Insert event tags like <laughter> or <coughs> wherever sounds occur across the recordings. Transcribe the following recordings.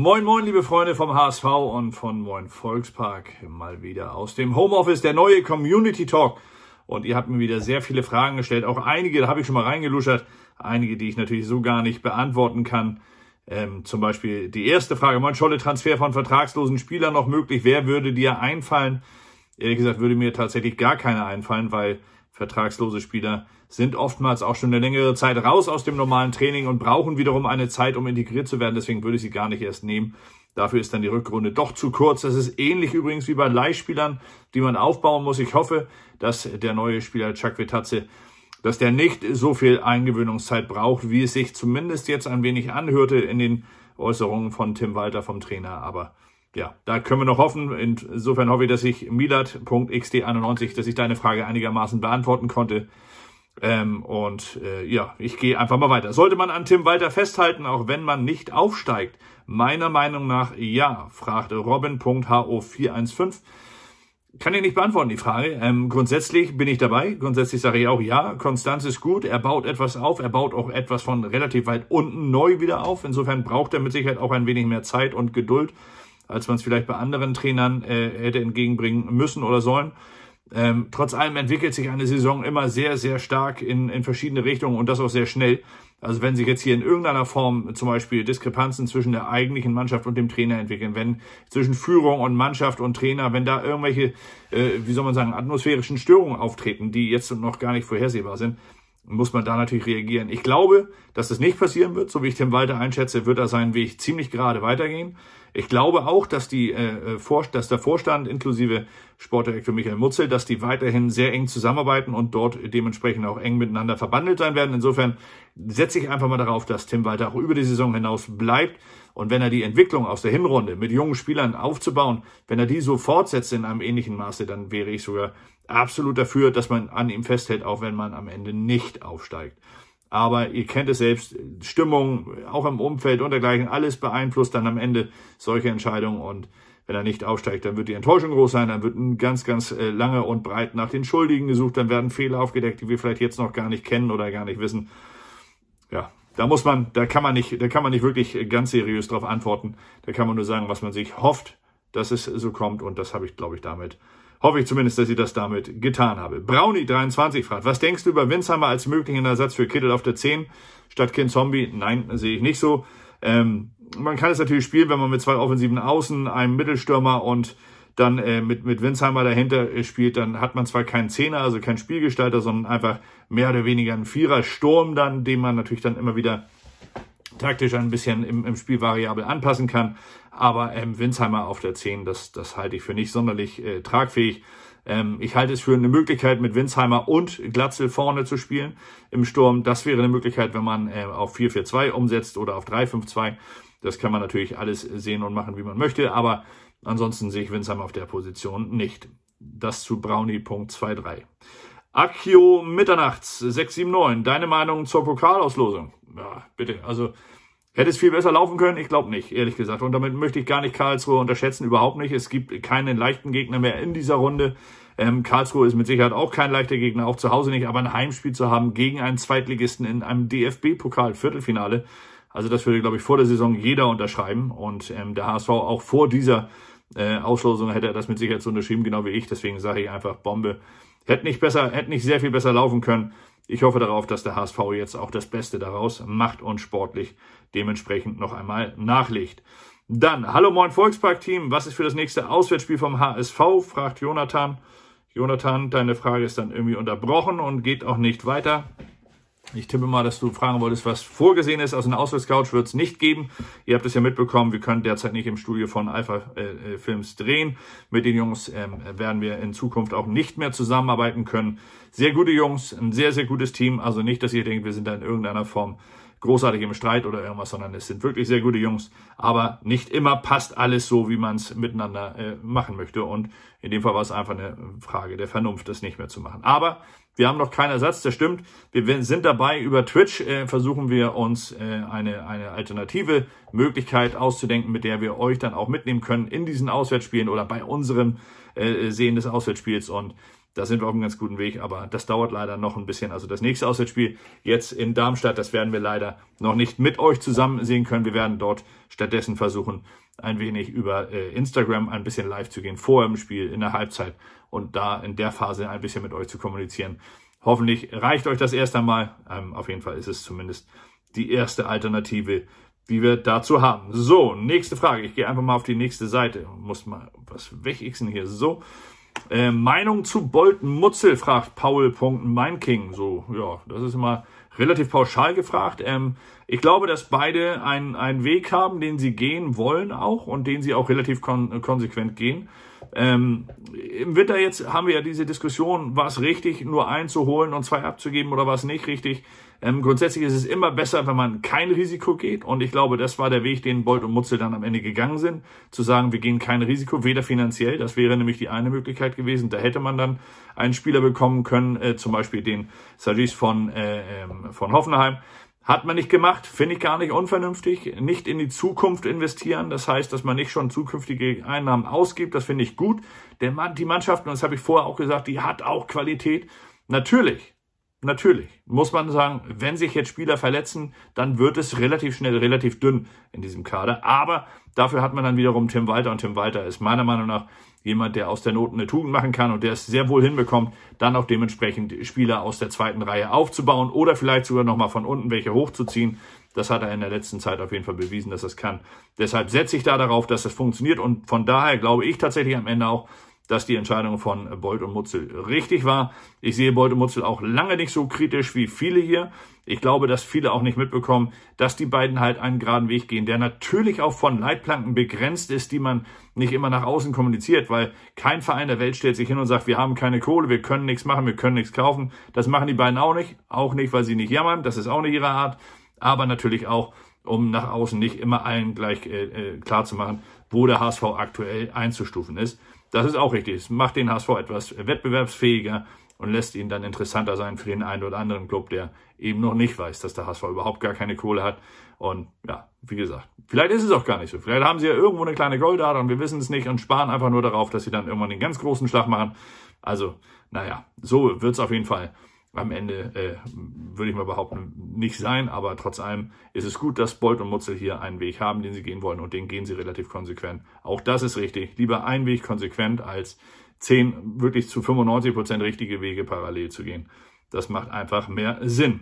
Moin, moin, liebe Freunde vom HSV und von Moin Volkspark. Mal wieder aus dem Homeoffice der neue Community Talk. Und ihr habt mir wieder sehr viele Fragen gestellt. Auch einige, da habe ich schon mal reingeluschert. Einige, die ich natürlich so gar nicht beantworten kann. Ähm, zum Beispiel die erste Frage, Moin Scholle, Transfer von vertragslosen Spielern noch möglich? Wer würde dir einfallen? Ehrlich gesagt würde mir tatsächlich gar keiner einfallen, weil Vertragslose Spieler sind oftmals auch schon eine längere Zeit raus aus dem normalen Training und brauchen wiederum eine Zeit, um integriert zu werden. Deswegen würde ich sie gar nicht erst nehmen. Dafür ist dann die Rückrunde doch zu kurz. Das ist ähnlich übrigens wie bei Leihspielern, die man aufbauen muss. Ich hoffe, dass der neue Spieler Chuck Vitatze, dass der nicht so viel Eingewöhnungszeit braucht, wie es sich zumindest jetzt ein wenig anhörte in den Äußerungen von Tim Walter vom Trainer. Aber ja, da können wir noch hoffen. Insofern hoffe ich, dass ich milat.xd91, dass ich deine Frage einigermaßen beantworten konnte. Ähm, und äh, ja, ich gehe einfach mal weiter. Sollte man an Tim Walter festhalten, auch wenn man nicht aufsteigt? Meiner Meinung nach ja, fragte robin.ho415. Kann ich nicht beantworten, die Frage. Ähm, grundsätzlich bin ich dabei. Grundsätzlich sage ich auch ja, Konstanz ist gut. Er baut etwas auf. Er baut auch etwas von relativ weit unten neu wieder auf. Insofern braucht er mit Sicherheit auch ein wenig mehr Zeit und Geduld als man es vielleicht bei anderen Trainern äh, hätte entgegenbringen müssen oder sollen. Ähm, trotz allem entwickelt sich eine Saison immer sehr, sehr stark in, in verschiedene Richtungen und das auch sehr schnell. Also wenn sich jetzt hier in irgendeiner Form zum Beispiel Diskrepanzen zwischen der eigentlichen Mannschaft und dem Trainer entwickeln, wenn zwischen Führung und Mannschaft und Trainer, wenn da irgendwelche, äh, wie soll man sagen, atmosphärischen Störungen auftreten, die jetzt noch gar nicht vorhersehbar sind, muss man da natürlich reagieren. Ich glaube, dass das nicht passieren wird. So wie ich Tim Walter einschätze, wird er seinen Weg ziemlich gerade weitergehen. Ich glaube auch, dass, die, äh, äh, Vor dass der Vorstand inklusive Sportdirektor Michael Mutzel, dass die weiterhin sehr eng zusammenarbeiten und dort dementsprechend auch eng miteinander verbandelt sein werden. Insofern setze ich einfach mal darauf, dass Tim Walter auch über die Saison hinaus bleibt. Und wenn er die Entwicklung aus der Hinrunde mit jungen Spielern aufzubauen, wenn er die so fortsetzt in einem ähnlichen Maße, dann wäre ich sogar absolut dafür, dass man an ihm festhält, auch wenn man am Ende nicht aufsteigt. Aber ihr kennt es selbst, Stimmung, auch im Umfeld und dergleichen, alles beeinflusst dann am Ende solche Entscheidungen. Und wenn er nicht aufsteigt, dann wird die Enttäuschung groß sein, dann wird ganz, ganz äh, lange und breit nach den Schuldigen gesucht, dann werden Fehler aufgedeckt, die wir vielleicht jetzt noch gar nicht kennen oder gar nicht wissen. Ja, da muss man, da kann man nicht, da kann man nicht wirklich ganz seriös darauf antworten. Da kann man nur sagen, was man sich hofft, dass es so kommt. Und das habe ich, glaube ich, damit hoffe ich zumindest, dass ich das damit getan habe. Brownie23 fragt, was denkst du über Winsheimer als möglichen Ersatz für Kittel auf der 10 statt Kind Zombie? Nein, sehe ich nicht so. Ähm, man kann es natürlich spielen, wenn man mit zwei offensiven Außen, einem Mittelstürmer und dann äh, mit, mit Winsheimer dahinter äh, spielt, dann hat man zwar keinen Zehner, also keinen Spielgestalter, sondern einfach mehr oder weniger einen Vierersturm dann, den man natürlich dann immer wieder taktisch ein bisschen im, im Spiel variabel anpassen kann. Aber ähm, Winsheimer auf der 10, das, das halte ich für nicht sonderlich äh, tragfähig. Ähm, ich halte es für eine Möglichkeit, mit Winsheimer und Glatzel vorne zu spielen im Sturm. Das wäre eine Möglichkeit, wenn man äh, auf 4-4-2 umsetzt oder auf 3-5-2. Das kann man natürlich alles sehen und machen, wie man möchte. Aber ansonsten sehe ich Winsheimer auf der Position nicht. Das zu Brownie.23. Punkt 2-3. Akio Mitternachts 679. Deine Meinung zur Pokalauslosung? Ja, bitte. Also Hätte es viel besser laufen können? Ich glaube nicht, ehrlich gesagt. Und damit möchte ich gar nicht Karlsruhe unterschätzen, überhaupt nicht. Es gibt keinen leichten Gegner mehr in dieser Runde. Ähm, Karlsruhe ist mit Sicherheit auch kein leichter Gegner, auch zu Hause nicht. Aber ein Heimspiel zu haben gegen einen Zweitligisten in einem DFB-Pokal-Viertelfinale, also das würde, glaube ich, vor der Saison jeder unterschreiben. Und ähm, der HSV auch vor dieser äh, Auslosung hätte er das mit Sicherheit so unterschrieben, genau wie ich. Deswegen sage ich einfach Bombe. Hätte nicht besser, hätte nicht sehr viel besser laufen können. Ich hoffe darauf, dass der HSV jetzt auch das Beste daraus macht und sportlich dementsprechend noch einmal nachlegt. Dann, hallo moin Volkspark-Team, was ist für das nächste Auswärtsspiel vom HSV? fragt Jonathan. Jonathan, deine Frage ist dann irgendwie unterbrochen und geht auch nicht weiter. Ich tippe mal, dass du fragen wolltest, was vorgesehen ist. Also eine Auswärtscouch wird es nicht geben. Ihr habt es ja mitbekommen, wir können derzeit nicht im Studio von Alpha äh, äh, Films drehen. Mit den Jungs ähm, werden wir in Zukunft auch nicht mehr zusammenarbeiten können. Sehr gute Jungs, ein sehr, sehr gutes Team. Also nicht, dass ihr denkt, wir sind da in irgendeiner Form großartig im Streit oder irgendwas, sondern es sind wirklich sehr gute Jungs. Aber nicht immer passt alles so, wie man es miteinander äh, machen möchte. Und in dem Fall war es einfach eine Frage der Vernunft, das nicht mehr zu machen. Aber wir haben noch keinen Ersatz, das stimmt. Wir sind dabei, über Twitch äh, versuchen wir uns äh, eine, eine alternative Möglichkeit auszudenken, mit der wir euch dann auch mitnehmen können in diesen Auswärtsspielen oder bei unserem äh, Sehen des Auswärtsspiels. Und da sind wir auf einem ganz guten Weg, aber das dauert leider noch ein bisschen. Also das nächste Auswärtsspiel jetzt in Darmstadt, das werden wir leider noch nicht mit euch zusammen sehen können. Wir werden dort stattdessen versuchen, ein wenig über äh, Instagram ein bisschen live zu gehen, vor dem Spiel, in der Halbzeit und da in der Phase ein bisschen mit euch zu kommunizieren. Hoffentlich reicht euch das erst einmal. Ähm, auf jeden Fall ist es zumindest die erste Alternative, die wir dazu haben. So, nächste Frage. Ich gehe einfach mal auf die nächste Seite. Muss mal was wegixen hier. So. Äh, Meinung zu Bolton Mutzel fragt Paul.meinking. So, ja, das ist immer relativ pauschal gefragt. Ähm, ich glaube, dass beide einen, Weg haben, den sie gehen wollen auch und den sie auch relativ kon konsequent gehen. Ähm, Im Winter jetzt haben wir ja diese Diskussion, war es richtig, nur einen zu holen und zwei abzugeben oder war es nicht richtig. Ähm, grundsätzlich ist es immer besser, wenn man kein Risiko geht. Und ich glaube, das war der Weg, den Bolt und Mutzel dann am Ende gegangen sind. Zu sagen, wir gehen kein Risiko, weder finanziell, das wäre nämlich die eine Möglichkeit gewesen. Da hätte man dann einen Spieler bekommen können, äh, zum Beispiel den Sajis von, äh, ähm, von Hoffenheim hat man nicht gemacht, finde ich gar nicht unvernünftig. Nicht in die Zukunft investieren, das heißt, dass man nicht schon zukünftige Einnahmen ausgibt, das finde ich gut. Denn die Mannschaft, und das habe ich vorher auch gesagt, die hat auch Qualität. Natürlich, Natürlich muss man sagen, wenn sich jetzt Spieler verletzen, dann wird es relativ schnell relativ dünn in diesem Kader. Aber dafür hat man dann wiederum Tim Walter und Tim Walter ist meiner Meinung nach jemand, der aus der Not eine Tugend machen kann und der es sehr wohl hinbekommt, dann auch dementsprechend Spieler aus der zweiten Reihe aufzubauen oder vielleicht sogar nochmal von unten welche hochzuziehen. Das hat er in der letzten Zeit auf jeden Fall bewiesen, dass das kann. Deshalb setze ich da darauf, dass das funktioniert und von daher glaube ich tatsächlich am Ende auch, dass die Entscheidung von Bold und Mutzel richtig war. Ich sehe Bold und Mutzel auch lange nicht so kritisch wie viele hier. Ich glaube, dass viele auch nicht mitbekommen, dass die beiden halt einen geraden Weg gehen, der natürlich auch von Leitplanken begrenzt ist, die man nicht immer nach außen kommuniziert, weil kein Verein der Welt stellt sich hin und sagt, wir haben keine Kohle, wir können nichts machen, wir können nichts kaufen. Das machen die beiden auch nicht. Auch nicht, weil sie nicht jammern. Das ist auch nicht ihre Art. Aber natürlich auch, um nach außen nicht immer allen gleich äh, äh klar zu machen, wo der HSV aktuell einzustufen ist. Das ist auch richtig. Es macht den HSV etwas wettbewerbsfähiger und lässt ihn dann interessanter sein für den einen oder anderen Club, der eben noch nicht weiß, dass der HSV überhaupt gar keine Kohle hat. Und ja, wie gesagt, vielleicht ist es auch gar nicht so. Vielleicht haben sie ja irgendwo eine kleine Goldader und wir wissen es nicht und sparen einfach nur darauf, dass sie dann irgendwann den ganz großen Schlag machen. Also, naja, so wird's auf jeden Fall am Ende, äh, würde ich mal behaupten, nicht sein. Aber trotz allem ist es gut, dass Bolt und Mutzel hier einen Weg haben, den sie gehen wollen und den gehen sie relativ konsequent. Auch das ist richtig. Lieber ein Weg konsequent als zehn wirklich zu 95 Prozent richtige Wege parallel zu gehen. Das macht einfach mehr Sinn.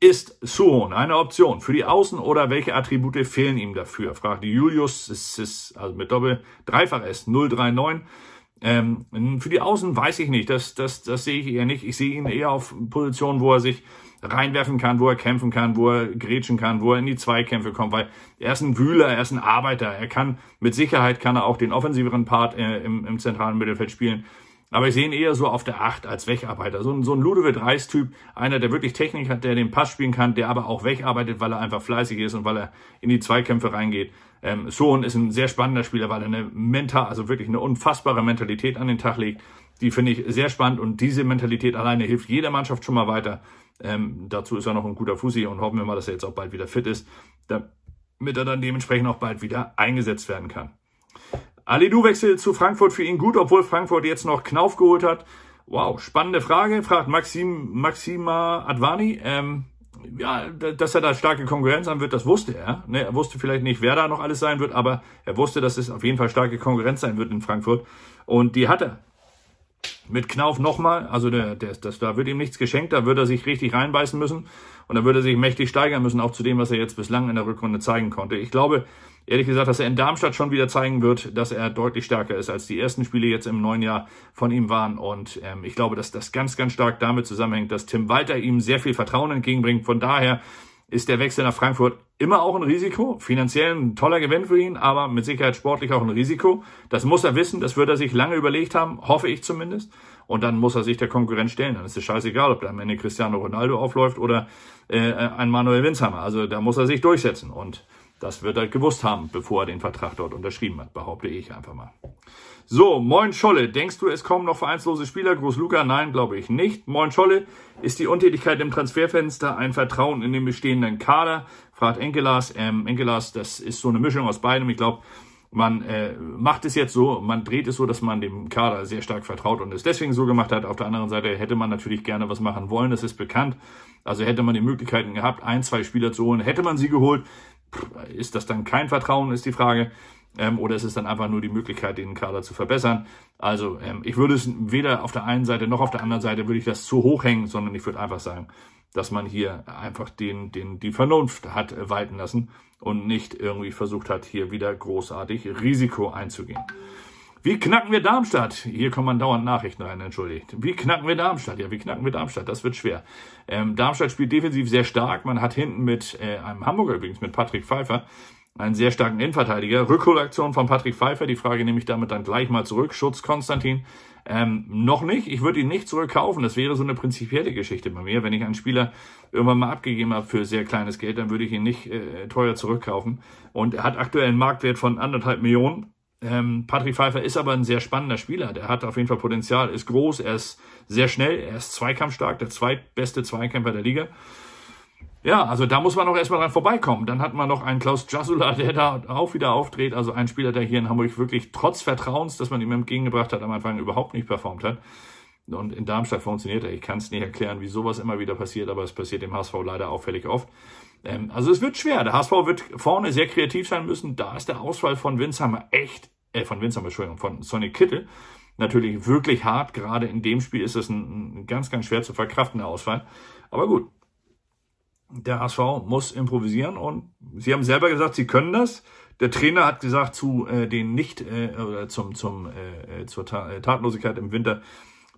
Ist Suhon eine Option für die Außen oder welche Attribute fehlen ihm dafür? Fragt Julius, es ist also mit Doppel, Dreifach S 039. Ähm, für die Außen weiß ich nicht, das, das, das sehe ich eher nicht. Ich sehe ihn eher auf Positionen, wo er sich reinwerfen kann, wo er kämpfen kann, wo er grätschen kann, wo er in die Zweikämpfe kommt, weil er ist ein Wühler, er ist ein Arbeiter. Er kann, mit Sicherheit kann er auch den offensiveren Part äh, im, im zentralen Mittelfeld spielen. Aber ich sehe ihn eher so auf der Acht als Wecharbeiter. So ein, so ein Ludovic Reis-Typ, einer, der wirklich Technik hat, der den Pass spielen kann, der aber auch wegarbeitet, weil er einfach fleißig ist und weil er in die Zweikämpfe reingeht. Ähm, Sohn ist ein sehr spannender Spieler, weil er eine mental, also wirklich eine unfassbare Mentalität an den Tag legt. Die finde ich sehr spannend und diese Mentalität alleine hilft jeder Mannschaft schon mal weiter. Ähm, dazu ist er noch ein guter Fusi und hoffen wir mal, dass er jetzt auch bald wieder fit ist, damit er dann dementsprechend auch bald wieder eingesetzt werden kann. alidu wechselt zu Frankfurt für ihn gut, obwohl Frankfurt jetzt noch Knauf geholt hat. Wow, spannende Frage, fragt Maxim, Maxima Advani. Ähm, ja, dass er da starke Konkurrenz haben wird, das wusste er. Ne, er wusste vielleicht nicht, wer da noch alles sein wird, aber er wusste, dass es auf jeden Fall starke Konkurrenz sein wird in Frankfurt. Und die hat er. Mit Knauf nochmal, also der, der, das, da wird ihm nichts geschenkt, da wird er sich richtig reinbeißen müssen und da wird er sich mächtig steigern müssen, auch zu dem, was er jetzt bislang in der Rückrunde zeigen konnte. Ich glaube, ehrlich gesagt, dass er in Darmstadt schon wieder zeigen wird, dass er deutlich stärker ist, als die ersten Spiele jetzt im neuen Jahr von ihm waren. Und ähm, ich glaube, dass das ganz, ganz stark damit zusammenhängt, dass Tim Walter ihm sehr viel Vertrauen entgegenbringt. Von daher ist der Wechsel nach Frankfurt immer auch ein Risiko. Finanziell ein toller Gewinn für ihn, aber mit Sicherheit sportlich auch ein Risiko. Das muss er wissen, das wird er sich lange überlegt haben, hoffe ich zumindest. Und dann muss er sich der Konkurrenz stellen. Dann ist es scheißegal, ob da am Ende Cristiano Ronaldo aufläuft oder äh, ein Manuel Winsheimer. Also da muss er sich durchsetzen. Und das wird er gewusst haben, bevor er den Vertrag dort unterschrieben hat, behaupte ich einfach mal. So, Moin Scholle, denkst du, es kommen noch vereinslose Spieler? Groß Luca, nein, glaube ich nicht. Moin Scholle, ist die Untätigkeit im Transferfenster ein Vertrauen in den bestehenden Kader? Fragt Enkelas. Ähm, Enkelas, das ist so eine Mischung aus beidem. Ich glaube, man äh, macht es jetzt so, man dreht es so, dass man dem Kader sehr stark vertraut und es deswegen so gemacht hat. Auf der anderen Seite hätte man natürlich gerne was machen wollen, das ist bekannt. Also hätte man die Möglichkeiten gehabt, ein, zwei Spieler zu holen, hätte man sie geholt. Ist das dann kein Vertrauen, ist die Frage. Ähm, oder ist es dann einfach nur die Möglichkeit, den Kader zu verbessern? Also ähm, ich würde es weder auf der einen Seite noch auf der anderen Seite würde ich das zu hoch hängen, sondern ich würde einfach sagen, dass man hier einfach den, den, die Vernunft hat äh, walten lassen und nicht irgendwie versucht hat, hier wieder großartig Risiko einzugehen. Wie knacken wir Darmstadt? Hier kommen man dauernd Nachrichten rein, entschuldigt. Wie knacken wir Darmstadt? Ja, wie knacken wir Darmstadt? Das wird schwer. Ähm, Darmstadt spielt defensiv sehr stark. Man hat hinten mit äh, einem Hamburger übrigens, mit Patrick Pfeiffer, einen sehr starken Innenverteidiger. Rückholaktion von Patrick Pfeiffer. Die Frage nehme ich damit dann gleich mal zurück. Schutz Konstantin. Ähm, noch nicht. Ich würde ihn nicht zurückkaufen. Das wäre so eine prinzipielle Geschichte bei mir. Wenn ich einen Spieler irgendwann mal abgegeben habe für sehr kleines Geld, dann würde ich ihn nicht äh, teuer zurückkaufen. Und er hat aktuell einen Marktwert von anderthalb Millionen ähm, Patrick Pfeiffer ist aber ein sehr spannender Spieler. Der hat auf jeden Fall Potenzial, ist groß, er ist sehr schnell, er ist zweikampfstark, der zweitbeste Zweikämpfer der Liga. Ja, also da muss man auch erstmal dran vorbeikommen. Dann hat man noch einen Klaus Jasula, der da auch wieder auftritt. Also ein Spieler, der hier in Hamburg wirklich trotz Vertrauens, das man ihm entgegengebracht hat, am Anfang überhaupt nicht performt hat. Und in Darmstadt funktioniert er. Ich kann es nicht erklären, wie sowas immer wieder passiert, aber es passiert dem HSV leider auffällig oft. Ähm, also es wird schwer. Der HSV wird vorne sehr kreativ sein müssen. Da ist der Ausfall von Winsheimer echt, äh, von Winston, Entschuldigung, von Sonny Kittel natürlich wirklich hart. Gerade in dem Spiel ist es ein, ein ganz, ganz schwer zu verkraftender Ausfall. Aber gut, der HSV muss improvisieren und sie haben selber gesagt, sie können das. Der Trainer hat gesagt zu äh, den nicht äh, oder zum zum äh, äh zur Ta äh, Tatlosigkeit im Winter,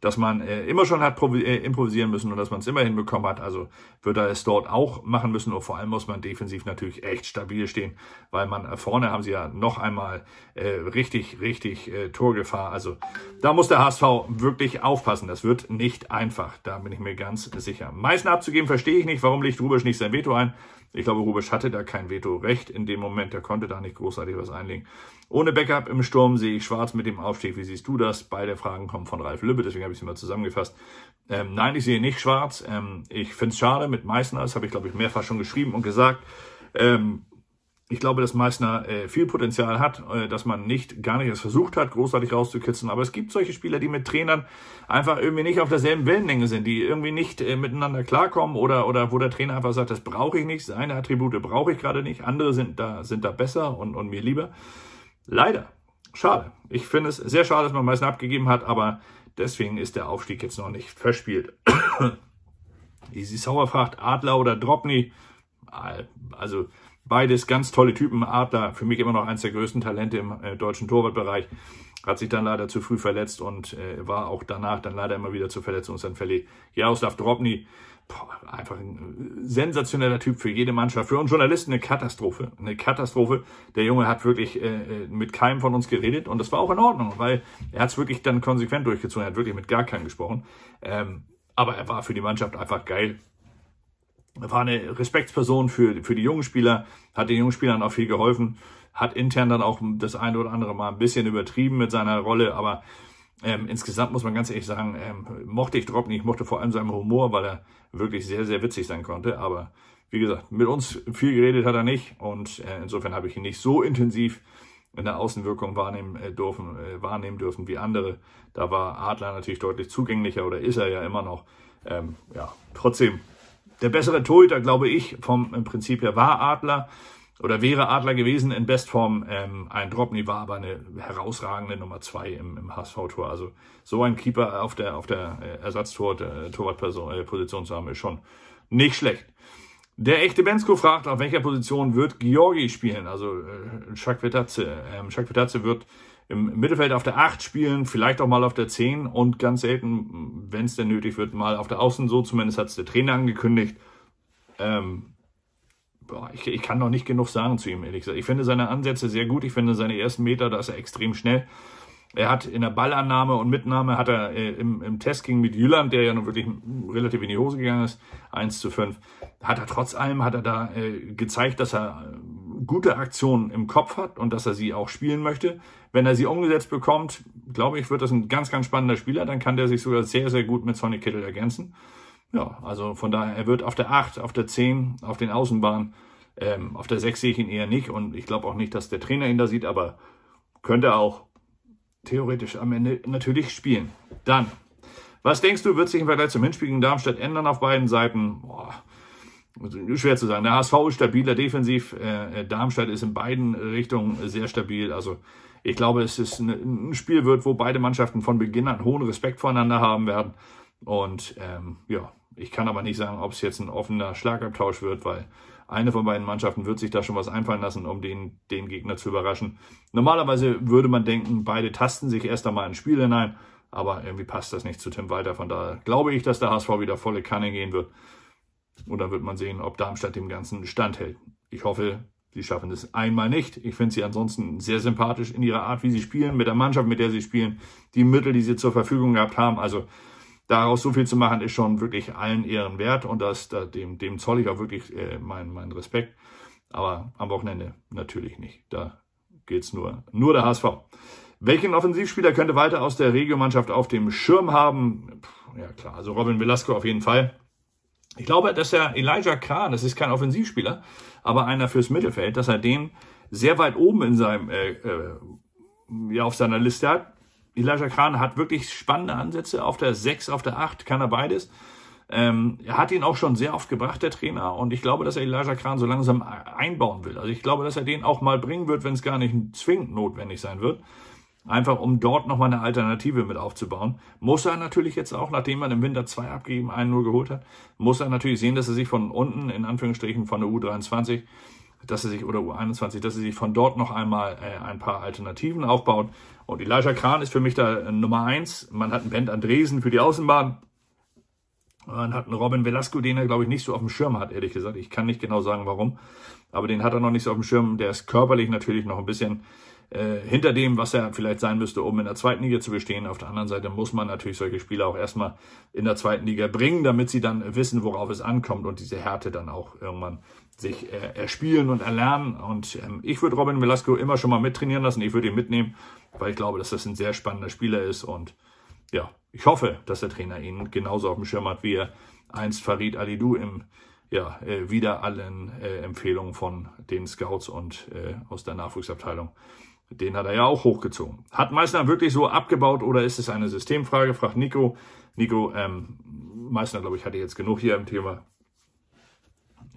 dass man äh, immer schon hat äh, improvisieren müssen und dass man es immer hinbekommen hat. Also wird er es dort auch machen müssen. Und vor allem muss man defensiv natürlich echt stabil stehen, weil man äh, vorne haben sie ja noch einmal äh, richtig, richtig äh, Torgefahr. Also da muss der HSV wirklich aufpassen. Das wird nicht einfach. Da bin ich mir ganz sicher. Meißen abzugeben verstehe ich nicht. Warum legt Rubisch nicht sein Veto ein? Ich glaube, Rubisch hatte da kein Veto-Recht in dem Moment, der konnte da nicht großartig was einlegen. Ohne Backup im Sturm sehe ich schwarz mit dem Aufstieg. Wie siehst du das? Beide Fragen kommen von Ralf Lübbe, deswegen habe ich sie mal zusammengefasst. Ähm, nein, ich sehe nicht schwarz. Ähm, ich finde es schade mit Meißner, das habe ich, glaube ich, mehrfach schon geschrieben und gesagt. Ähm, ich glaube, dass Meißner äh, viel Potenzial hat, äh, dass man nicht gar nicht es versucht hat, großartig rauszukitzeln. Aber es gibt solche Spieler, die mit Trainern einfach irgendwie nicht auf derselben Wellenlänge sind, die irgendwie nicht äh, miteinander klarkommen oder, oder wo der Trainer einfach sagt, das brauche ich nicht, seine Attribute brauche ich gerade nicht, andere sind da, sind da besser und, und mir lieber. Leider. Schade. Ich finde es sehr schade, dass man Meißner abgegeben hat, aber deswegen ist der Aufstieg jetzt noch nicht verspielt. <coughs> Easy Sauer fragt Adler oder Dropny. Also, Beides ganz tolle Typen. Adler, für mich immer noch eines der größten Talente im äh, deutschen Torwartbereich. Hat sich dann leider zu früh verletzt und äh, war auch danach dann leider immer wieder zu Verletzungsanfällen. Jaroslav Drobny, einfach ein äh, sensationeller Typ für jede Mannschaft. Für uns Journalisten eine Katastrophe. Eine Katastrophe. Der Junge hat wirklich äh, äh mit keinem von uns geredet und das war auch in Ordnung, weil er hat es wirklich dann konsequent durchgezogen. Er hat wirklich mit gar keinem gesprochen. Ähm, aber er war für die Mannschaft einfach geil war eine Respektsperson für, für die jungen Spieler, hat den jungen Spielern auch viel geholfen, hat intern dann auch das eine oder andere Mal ein bisschen übertrieben mit seiner Rolle, aber ähm, insgesamt muss man ganz ehrlich sagen, ähm, mochte ich Drop nicht, ich mochte vor allem seinen Humor, weil er wirklich sehr, sehr witzig sein konnte, aber wie gesagt, mit uns viel geredet hat er nicht und äh, insofern habe ich ihn nicht so intensiv in der Außenwirkung wahrnehmen, äh, dürfen, äh, wahrnehmen dürfen wie andere. Da war Adler natürlich deutlich zugänglicher oder ist er ja immer noch. Ähm, ja, trotzdem der bessere Torhüter, glaube ich, vom Prinzip her war Adler oder wäre Adler gewesen in Bestform. Ähm, ein Dropney war aber eine herausragende Nummer zwei im, im HSV-Tor. Also so ein Keeper auf der, auf der äh, Ersatztor, Ersatztorwartposition äh, äh, zu haben, ist schon nicht schlecht. Der echte Bensko fragt, auf welcher Position wird Georgi spielen? Also äh, Schakvetadze. Ähm, Schakvetadze wird im Mittelfeld auf der 8 spielen, vielleicht auch mal auf der 10 und ganz selten, wenn es denn nötig wird, mal auf der Außen so. Zumindest hat es der Trainer angekündigt. Ähm, boah, ich, ich, kann noch nicht genug sagen zu ihm, ehrlich gesagt. Ich finde seine Ansätze sehr gut. Ich finde seine ersten Meter, da ist er extrem schnell. Er hat in der Ballannahme und Mitnahme hat er äh, im, im Test ging mit Jüland, der ja nun wirklich relativ in die Hose gegangen ist, 1 zu 5, hat er trotz allem, hat er da äh, gezeigt, dass er gute Aktionen im Kopf hat und dass er sie auch spielen möchte. Wenn er sie umgesetzt bekommt, glaube ich, wird das ein ganz, ganz spannender Spieler. Dann kann der sich sogar sehr, sehr gut mit Sonic Kittel ergänzen. Ja, also von daher, er wird auf der 8, auf der 10, auf den Außenbahnen, ähm, auf der 6 sehe ich ihn eher nicht und ich glaube auch nicht, dass der Trainer ihn da sieht, aber könnte er auch theoretisch am Ende natürlich spielen. Dann, was denkst du, wird sich im Vergleich zum Hinspiel gegen Darmstadt ändern auf beiden Seiten? Boah schwer zu sagen. Der HSV ist stabiler defensiv. Äh, äh, Darmstadt ist in beiden Richtungen sehr stabil. Also ich glaube, es ist ein, ne, ein Spiel wird, wo beide Mannschaften von Beginn an hohen Respekt voneinander haben werden. Und ähm, ja, ich kann aber nicht sagen, ob es jetzt ein offener Schlagabtausch wird, weil eine von beiden Mannschaften wird sich da schon was einfallen lassen, um den, den Gegner zu überraschen. Normalerweise würde man denken, beide tasten sich erst einmal ins Spiel hinein, aber irgendwie passt das nicht zu Tim Walter. Von daher glaube ich, dass der HSV wieder volle Kanne gehen wird und dann wird man sehen, ob Darmstadt dem Ganzen standhält. Ich hoffe, sie schaffen es einmal nicht. Ich finde sie ansonsten sehr sympathisch in ihrer Art, wie sie spielen, mit der Mannschaft, mit der sie spielen, die Mittel, die sie zur Verfügung gehabt haben. Also daraus so viel zu machen, ist schon wirklich allen Ehren wert. Und das, das dem, dem zoll ich auch wirklich äh, meinen mein Respekt. Aber am Wochenende natürlich nicht. Da geht's nur, nur der HSV. Welchen Offensivspieler könnte Walter aus der Regiomannschaft auf dem Schirm haben? Puh, ja klar, also Robin Velasco auf jeden Fall. Ich glaube, dass er Elijah Kahn, das ist kein Offensivspieler, aber einer fürs Mittelfeld, dass er den sehr weit oben in seinem, äh, äh, ja, auf seiner Liste hat. Elijah Kahn hat wirklich spannende Ansätze auf der 6, auf der 8, kann er beides. Ähm, er hat ihn auch schon sehr oft gebracht, der Trainer, und ich glaube, dass er Elijah Kahn so langsam einbauen will. Also ich glaube, dass er den auch mal bringen wird, wenn es gar nicht zwingend notwendig sein wird einfach um dort nochmal eine Alternative mit aufzubauen. Muss er natürlich jetzt auch, nachdem man im Winter zwei abgegeben, einen nur geholt hat, muss er natürlich sehen, dass er sich von unten, in Anführungsstrichen von der U23, dass er sich, oder U21, dass er sich von dort noch einmal äh, ein paar Alternativen aufbaut. Und Elijah Kran ist für mich da äh, Nummer eins. Man hat einen Bent Andresen für die Außenbahn. Man hat einen Robin Velasco, den er, glaube ich, nicht so auf dem Schirm hat, ehrlich gesagt. Ich kann nicht genau sagen, warum. Aber den hat er noch nicht so auf dem Schirm. Der ist körperlich natürlich noch ein bisschen äh, hinter dem, was er vielleicht sein müsste, um in der zweiten Liga zu bestehen. Auf der anderen Seite muss man natürlich solche Spieler auch erstmal in der zweiten Liga bringen, damit sie dann wissen, worauf es ankommt und diese Härte dann auch irgendwann sich äh, erspielen und erlernen. Und ähm, ich würde Robin Velasco immer schon mal mittrainieren lassen. Ich würde ihn mitnehmen, weil ich glaube, dass das ein sehr spannender Spieler ist. Und ja, ich hoffe, dass der Trainer ihn genauso auf dem Schirm hat, wie er einst Farid Alidou im ja, äh, wieder allen äh, Empfehlungen von den Scouts und äh, aus der Nachwuchsabteilung den hat er ja auch hochgezogen. Hat Meißner wirklich so abgebaut oder ist es eine Systemfrage? Fragt Nico. Nico, ähm, Meißner, glaube ich, hatte jetzt genug hier im Thema.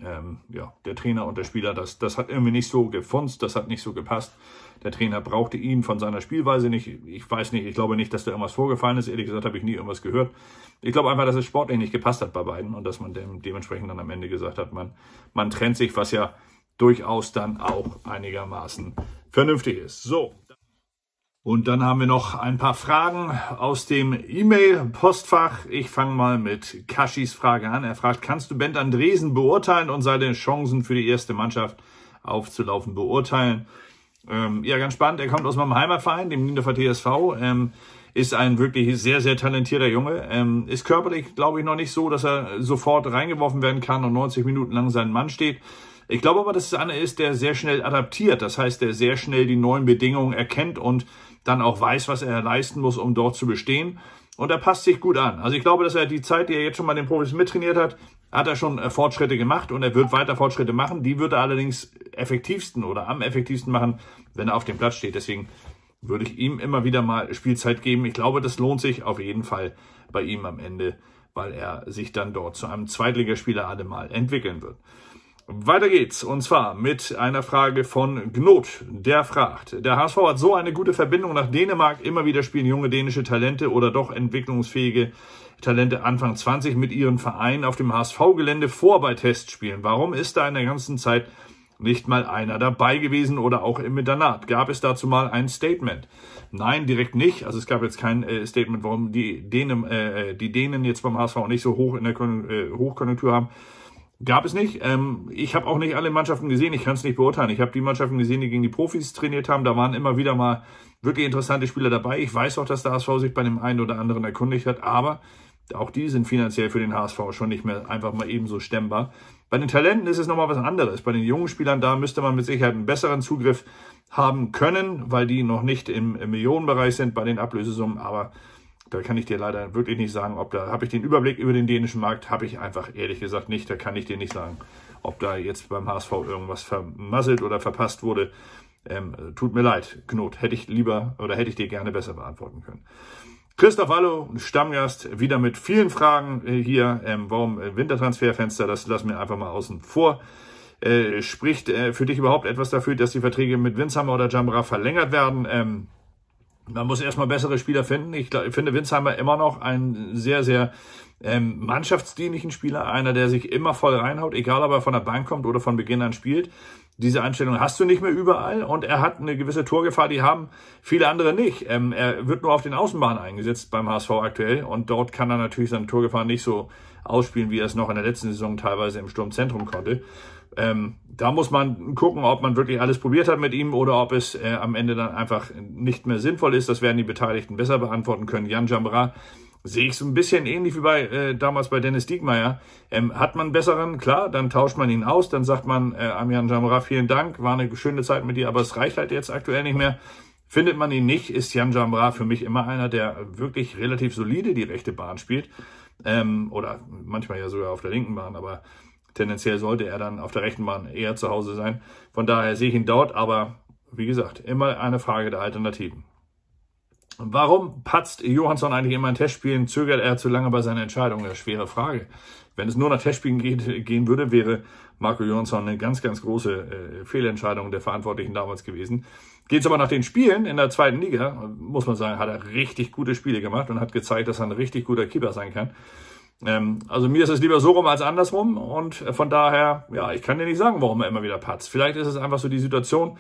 Ähm, ja, der Trainer und der Spieler, das, das hat irgendwie nicht so gefunzt, das hat nicht so gepasst. Der Trainer brauchte ihn von seiner Spielweise nicht. Ich weiß nicht, ich glaube nicht, dass da irgendwas vorgefallen ist. Ehrlich gesagt habe ich nie irgendwas gehört. Ich glaube einfach, dass es sportlich nicht gepasst hat bei beiden und dass man dem, dementsprechend dann am Ende gesagt hat, man, man trennt sich, was ja durchaus dann auch einigermaßen vernünftig ist. So. Und dann haben wir noch ein paar Fragen aus dem E-Mail-Postfach. Ich fange mal mit Kashis Frage an. Er fragt, kannst du Bent Andresen beurteilen und seine Chancen für die erste Mannschaft aufzulaufen beurteilen? Ähm, ja, ganz spannend. Er kommt aus meinem Heimatverein, dem Niendorfer TSV. Ähm, ist ein wirklich sehr, sehr talentierter Junge. Ähm, ist körperlich, glaube ich, noch nicht so, dass er sofort reingeworfen werden kann und 90 Minuten lang seinen Mann steht. Ich glaube aber, dass es einer ist, der sehr schnell adaptiert. Das heißt, der sehr schnell die neuen Bedingungen erkennt und dann auch weiß, was er leisten muss, um dort zu bestehen. Und er passt sich gut an. Also ich glaube, dass er die Zeit, die er jetzt schon mal den Profis mittrainiert hat, hat er schon äh, Fortschritte gemacht und er wird weiter Fortschritte machen. Die wird er allerdings effektivsten oder am effektivsten machen, wenn er auf dem Platz steht. Deswegen würde ich ihm immer wieder mal Spielzeit geben. Ich glaube, das lohnt sich auf jeden Fall bei ihm am Ende, weil er sich dann dort zu einem Zweitligaspieler allemal entwickeln wird. Weiter geht's und zwar mit einer Frage von Gnot. Der fragt, der HSV hat so eine gute Verbindung nach Dänemark, immer wieder spielen junge dänische Talente oder doch entwicklungsfähige Talente Anfang 20 mit ihren Vereinen auf dem HSV-Gelände vor bei Testspielen. Warum ist da in der ganzen Zeit nicht mal einer dabei gewesen oder auch im Internat? Gab es dazu mal ein Statement? Nein, direkt nicht. Also es gab jetzt kein äh, Statement, warum die Dänen, äh, äh, die Dänen jetzt beim HSV nicht so hoch in der Kon äh, Hochkonjunktur haben. Gab es nicht. Ähm, ich habe auch nicht alle Mannschaften gesehen. Ich kann es nicht beurteilen. Ich habe die Mannschaften gesehen, die gegen die Profis trainiert haben. Da waren immer wieder mal wirklich interessante Spieler dabei. Ich weiß auch, dass der HSV sich bei dem einen oder anderen erkundigt hat. Aber auch die sind finanziell für den HSV schon nicht mehr einfach mal ebenso stemmbar. Bei den Talenten ist es nochmal was anderes. Bei den jungen Spielern, da müsste man mit Sicherheit einen besseren Zugriff haben können, weil die noch nicht im, im Millionenbereich sind bei den Ablösesummen. Aber da kann ich dir leider wirklich nicht sagen, ob da habe ich den Überblick über den dänischen Markt, habe ich einfach ehrlich gesagt nicht. Da kann ich dir nicht sagen, ob da jetzt beim HSV irgendwas vermasselt oder verpasst wurde. Ähm, tut mir leid, Knot, hätte ich lieber oder hätte ich dir gerne besser beantworten können. Christoph Allo, Stammgast, wieder mit vielen Fragen äh, hier. Ähm, warum äh, Wintertransferfenster? Das lassen wir einfach mal außen vor. Äh, spricht äh, für dich überhaupt etwas dafür, dass die Verträge mit Winzhammer oder Jamra verlängert werden? Ähm, man muss erstmal bessere Spieler finden. Ich, ich finde Winsheimer immer noch einen sehr, sehr ähm, mannschaftsdienlichen Spieler, einer, der sich immer voll reinhaut, egal ob er von der Bank kommt oder von Beginn an spielt. Diese Einstellung hast du nicht mehr überall und er hat eine gewisse Torgefahr, die haben viele andere nicht. Ähm, er wird nur auf den Außenbahnen eingesetzt beim HSV aktuell und dort kann er natürlich seine Torgefahr nicht so ausspielen, wie er es noch in der letzten Saison teilweise im Sturmzentrum konnte ähm, da muss man gucken, ob man wirklich alles probiert hat mit ihm oder ob es äh, am Ende dann einfach nicht mehr sinnvoll ist. Das werden die Beteiligten besser beantworten können. Jan Jambra sehe ich so ein bisschen ähnlich wie bei äh, damals bei Dennis Diegmeier. Ähm, hat man einen besseren, klar, dann tauscht man ihn aus, dann sagt man äh, am Jan Jambra, vielen Dank, war eine schöne Zeit mit dir, aber es reicht halt jetzt aktuell nicht mehr. Findet man ihn nicht, ist Jan Jambra für mich immer einer, der wirklich relativ solide die rechte Bahn spielt. Ähm, oder manchmal ja sogar auf der linken Bahn, aber tendenziell sollte er dann auf der rechten Bahn eher zu Hause sein. Von daher sehe ich ihn dort, aber wie gesagt, immer eine Frage der Alternativen. Warum patzt Johansson eigentlich immer in Testspielen? Zögert er zu lange bei seiner Entscheidung? Eine schwere Frage. Wenn es nur nach Testspielen geht, gehen würde, wäre Marco Johansson eine ganz, ganz große äh, Fehlentscheidung der Verantwortlichen damals gewesen. Geht's aber nach den Spielen in der zweiten Liga, muss man sagen, hat er richtig gute Spiele gemacht und hat gezeigt, dass er ein richtig guter Keeper sein kann. Ähm, also mir ist es lieber so rum als andersrum und äh, von daher, ja, ich kann dir nicht sagen, warum er immer wieder patzt. Vielleicht ist es einfach so die Situation,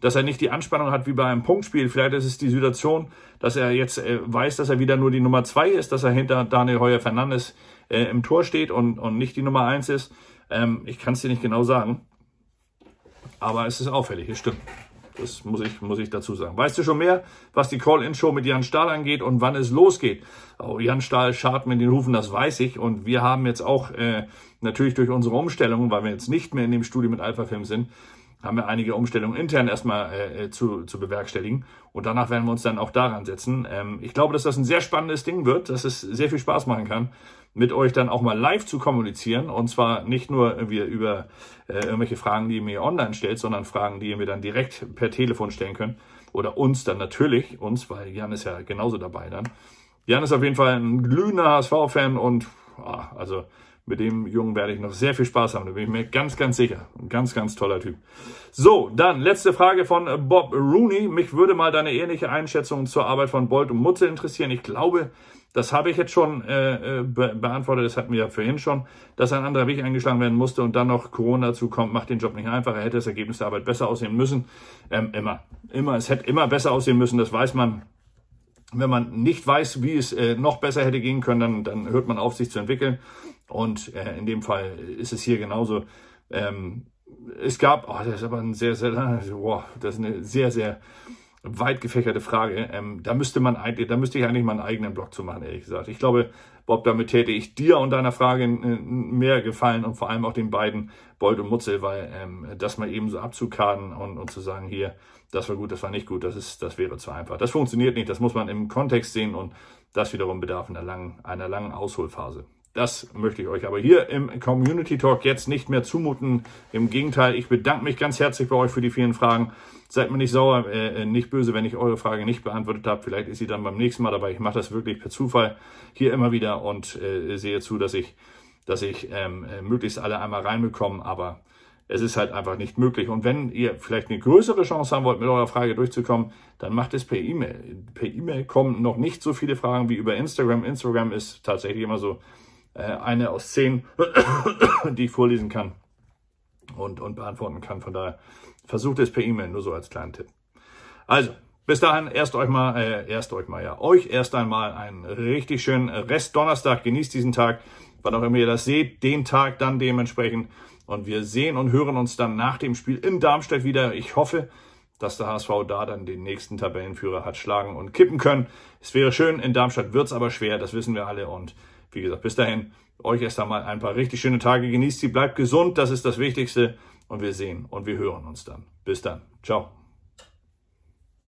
dass er nicht die Anspannung hat wie bei einem Punktspiel. Vielleicht ist es die Situation, dass er jetzt äh, weiß, dass er wieder nur die Nummer zwei ist, dass er hinter Daniel Heuer Fernandes äh, im Tor steht und, und nicht die Nummer eins ist. Ähm, ich kann es dir nicht genau sagen. Aber es ist auffällig, es stimmt. Das muss ich, muss ich dazu sagen. Weißt du schon mehr, was die Call-In-Show mit Jan Stahl angeht und wann es losgeht? Oh, Jan Stahl schart mit den Rufen, das weiß ich. Und wir haben jetzt auch äh, natürlich durch unsere Umstellungen, weil wir jetzt nicht mehr in dem Studio mit Alpha Film sind, haben wir einige Umstellungen intern erstmal äh, äh zu, zu bewerkstelligen. Und danach werden wir uns dann auch daran setzen. Ähm, ich glaube, dass das ein sehr spannendes Ding wird, dass es sehr viel Spaß machen kann mit euch dann auch mal live zu kommunizieren. Und zwar nicht nur irgendwie über äh, irgendwelche Fragen, die ihr mir online stellt, sondern Fragen, die ihr mir dann direkt per Telefon stellen könnt. Oder uns dann natürlich, uns, weil Jan ist ja genauso dabei dann. Jan ist auf jeden Fall ein glühender HSV-Fan und ah, also mit dem Jungen werde ich noch sehr viel Spaß haben, da bin ich mir ganz, ganz sicher. Ein ganz, ganz toller Typ. So, dann letzte Frage von Bob Rooney. Mich würde mal deine ehrliche Einschätzung zur Arbeit von Bolt und Mutze interessieren. Ich glaube, das habe ich jetzt schon äh, äh, be beantwortet, das hatten wir ja vorhin schon, dass ein anderer Weg eingeschlagen werden musste und dann noch Corona zukommt, macht den Job nicht einfacher, hätte das Ergebnis der Arbeit besser aussehen müssen. Ähm, immer, immer, es hätte immer besser aussehen müssen, das weiß man wenn man nicht weiß, wie es äh, noch besser hätte gehen können, dann, dann hört man auf, sich zu entwickeln. Und äh, in dem Fall ist es hier genauso. Ähm, es gab, oh, das ist aber ein sehr, sehr, <laughs> wow, das ist eine sehr, sehr weit gefächerte Frage. Ähm, da müsste man eigentlich, da müsste ich eigentlich mal einen eigenen Blog zu machen, ehrlich gesagt. Ich glaube, Bob, damit täte ich dir und deiner Frage mehr gefallen und vor allem auch den beiden Bold und Mutzel, weil ähm, das mal eben so abzukaden und, und zu sagen, hier, das war gut, das war nicht gut, das ist, das wäre zu einfach. Das funktioniert nicht, das muss man im Kontext sehen und das wiederum bedarf einer langen, einer langen Ausholphase. Das möchte ich euch aber hier im Community Talk jetzt nicht mehr zumuten. Im Gegenteil, ich bedanke mich ganz herzlich bei euch für die vielen Fragen. Seid mir nicht sauer, äh, äh nicht böse, wenn ich eure Frage nicht beantwortet habe. Vielleicht ist sie dann beim nächsten Mal dabei. Ich mache das wirklich per Zufall hier immer wieder und äh, sehe zu, dass ich, dass ich ähm, äh, möglichst alle einmal reinbekomme. Aber es ist halt einfach nicht möglich. Und wenn ihr vielleicht eine größere Chance haben wollt, mit eurer Frage durchzukommen, dann macht es per E-Mail. Per E-Mail kommen noch nicht so viele Fragen wie über Instagram. Instagram ist tatsächlich immer so äh, eine aus zehn, <coughs> die ich vorlesen kann und, und beantworten kann. Von daher versucht es per E-Mail, nur so als kleinen Tipp. Also, bis dahin, erst euch mal, äh, erst euch mal, ja, euch erst einmal einen richtig schönen Rest Donnerstag. Genießt diesen Tag, wann auch immer ihr das seht, den Tag dann dementsprechend. Und wir sehen und hören uns dann nach dem Spiel in Darmstadt wieder. Ich hoffe, dass der HSV da dann den nächsten Tabellenführer hat schlagen und kippen können. Es wäre schön, in Darmstadt wird's aber schwer, das wissen wir alle. Und wie gesagt, bis dahin, euch erst einmal ein paar richtig schöne Tage. Genießt sie, bleibt gesund, das ist das Wichtigste. Und wir sehen und wir hören uns dann. Bis dann. Ciao.